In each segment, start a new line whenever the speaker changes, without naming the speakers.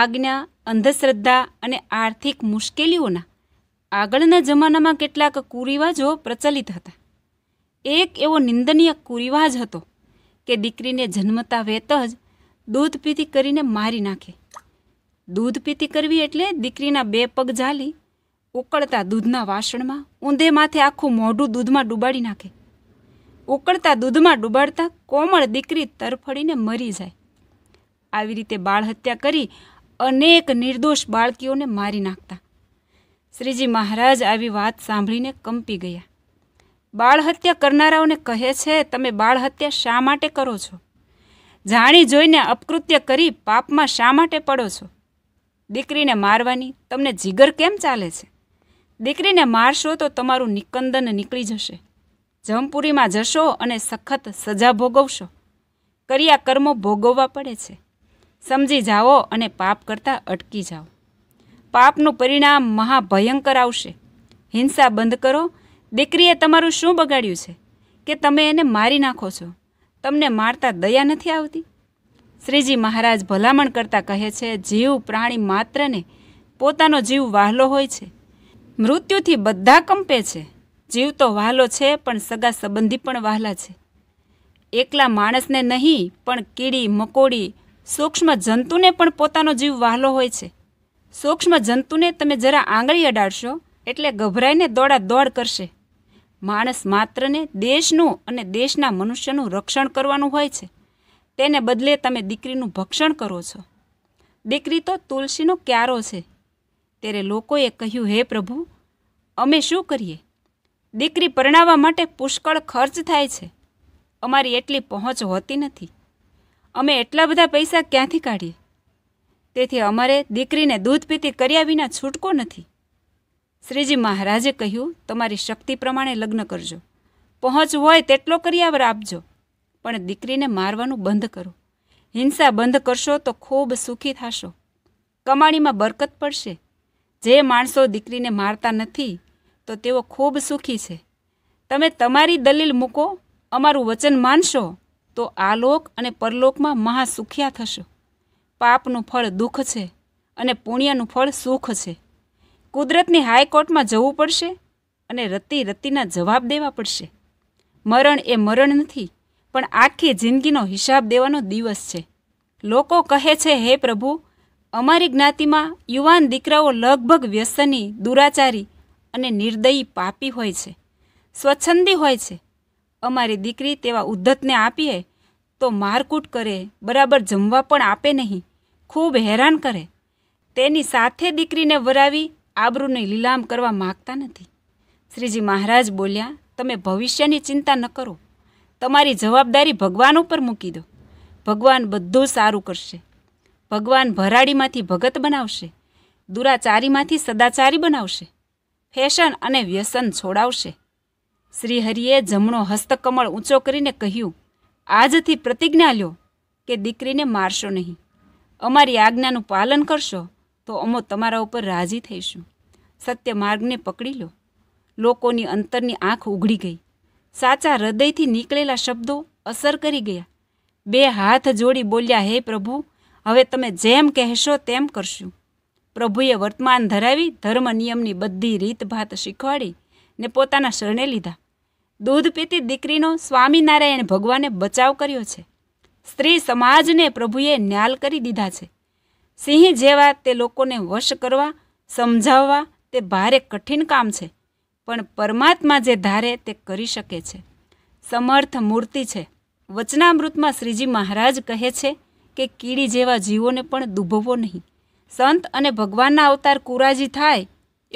આજ્ઞા અંધશ્રદ્ધા અને આર્થિક મુશ્કેલીઓના આગળના જમાનામાં કેટલાક કુરિવાજો પ્રચલિત હતા એક એવો નિંદનીય કુરિવાજ હતો કે દીકરીને જન્મતા વેત જ દૂધ પીતી કરીને મારી નાખે દૂધ પીતી કરવી એટલે દીકરીના બે પગ ઝાલી ઉકળતા દૂધના વાસણમાં ઊંધે માથે આખું મોઢું દૂધમાં ડૂબાડી નાખે ઉકળતા દૂધમાં ડૂબાડતા કોમળ દીકરી તરફડીને મરી જાય આવી રીતે બાળ હત્યા કરી અનેક નિર્દોષ બાળકીઓને મારી નાખતા શ્રીજી મહારાજ આવી વાત સાંભળીને કંપી ગયા બાળહત્યા કરનારાઓને કહે છે તમે બાળહત્યા શા માટે કરો છો જાણી જોઈને અપકૃત્ય કરી પાપમાં શા માટે પડો છો દીકરીને મારવાની તમને જીગર કેમ ચાલે છે દીકરીને મારશો તો તમારું નિકંદન નીકળી જશે જમપુરીમાં જશો અને સખત સજા ભોગવશો કર્યા કર્મો ભોગવવા પડે છે સમજી જાઓ અને પાપ કરતાં અટકી જાઓ પાપનું પરિણામ મહાભયંકર આવશે હિંસા બંધ કરો દીકરીએ તમારું શું બગાડ્યું છે કે તમે એને મારી નાખો છો તમને મારતા દયા નથી આવતી શ્રીજી મહારાજ ભલામણ કરતાં કહે છે જીવ પ્રાણી માત્રને પોતાનો જીવ વહાલો હોય છે મૃત્યુથી બધા કંપે છે જીવ તો વહાલો છે પણ સગા સંબંધી પણ વહાલા છે એકલા માણસને નહીં પણ કીડી મકોડી સૂક્ષ્મ જંતુને પણ પોતાનો જીવ વહાલો હોય છે સૂક્ષ્મ જંતુને તમે જરા આંગળી અડાડશો એટલે ગભરાઈને દોડા દોડ કરશે માણસ માત્રને દેશનું અને દેશના મનુષ્યનું રક્ષણ કરવાનું હોય છે તેને બદલે તમે દીકરીનું ભક્ષણ કરો છો દીકરી તો તુલસીનો ક્યારો છે ત્યારે લોકોએ કહ્યું હે પ્રભુ અમે શું કરીએ દીકરી પરણાવવા માટે પુષ્કળ ખર્ચ થાય છે અમારી એટલી પહોંચ હોતી નથી અમે એટલા બધા પૈસા ક્યાંથી કાઢીએ તેથી અમારે દીકરીને દૂધ પીતી કર્યા વિના છૂટકો નથી શ્રીજી મહારાજે કહ્યું તમારી શક્તિ પ્રમાણે લગ્ન કરજો પહોંચ હોય તેટલો કર્યાવર આપજો પણ દીકરીને મારવાનું બંધ કરો હિંસા બંધ કરશો તો ખૂબ સુખી થશો કમાણીમાં બરકત પડશે જે માણસો દીકરીને મારતા નથી તો તેઓ ખૂબ સુખી છે તમે તમારી દલીલ મૂકો અમારું વચન માનશો તો આલોક અને પરલોકમાં મહાસુખ્યા થશો પાપનું ફળ દુઃખ છે અને પુણ્યનું ફળ સુખ છે કુદરતની હાઈકોર્ટમાં જવું પડશે અને રત્તી રત્તીના જવાબ દેવા પડશે મરણ એ મરણ નથી પણ આખી જિંદગીનો હિસાબ દેવાનો દિવસ છે લોકો કહે છે હે પ્રભુ અમારી જ્ઞાતિમાં યુવાન દીકરાઓ લગભગ વ્યસની દુરાચારી અને નિર્દયી પાપી હોય છે સ્વચ્છંદી હોય છે અમારી દીકરી તેવા ઉદ્ધતને આપીએ તો મારકૂટ કરે બરાબર જમવા પણ આપે નહીં ખૂબ હેરાન કરે તેની સાથે દીકરીને વરાવી આબરૂને લીલામ કરવા માગતા નથી શ્રીજી મહારાજ બોલ્યા તમે ભવિષ્યની ચિંતા ન કરો તમારી જવાબદારી ભગવાન ઉપર મૂકી દો ભગવાન બધું સારું કરશે ભગવાન ભરાડીમાંથી ભગત બનાવશે દુરાચારીમાંથી સદાચારી બનાવશે ફેશન અને વ્યસન છોડાવશે શ્રીહરિએ જમણો હસ્તકમળ ઊંચો કરીને કહ્યું આજથી પ્રતિજ્ઞા લ્યો કે દીકરીને મારશો નહીં અમારી આજ્ઞાનું પાલન કરશો તો અમો તમારા ઉપર રાજી થઈશું સત્ય માર્ગને પકડી લો લોકોની અંતરની આંખ ઉઘડી ગઈ સાચા હૃદયથી નીકળેલા શબ્દો અસર કરી ગયા બે હાથ જોડી બોલ્યા હે પ્રભુ હવે તમે જેમ કહેશો તેમ કરશું પ્રભુએ વર્તમાન ધરાવી ધર્મ નિયમની બધી રીતભાત શીખવાડી ને પોતાના શરણે લીધા દૂધ પીતી દીકરીનો સ્વામિનારાયણ ભગવાને બચાવ કર્યો છે સ્ત્રી સમાજને પ્રભુએ ન્યાલ કરી દીધા છે સિંહ જેવા તે લોકોને વશ કરવા સમજાવવા તે ભારે કઠિન કામ છે પણ પરમાત્મા જે ધારે તે કરી શકે છે સમર્થ મૂર્તિ છે વચનામૃતમાં શ્રીજી મહારાજ કહે છે કે કીડી જેવા જીવોને પણ દુભવો નહીં સંત અને ભગવાનના અવતાર કુરાજી થાય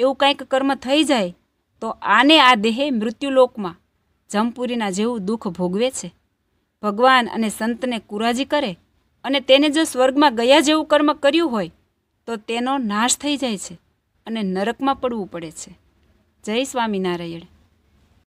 એવું કંઈક કર્મ થઈ જાય તો આને આ દેહે મૃત્યુલોકમાં જમપુરીના જેવું દુઃખ ભોગવે છે ભગવાન અને સંતને કુરાજી કરે અને તેને જો સ્વર્ગમાં ગયા જેવું કર્મ કર્યું હોય તો તેનો નાશ થઈ જાય છે અને નરકમાં પડવું પડે છે જય સ્વામિનારાયણ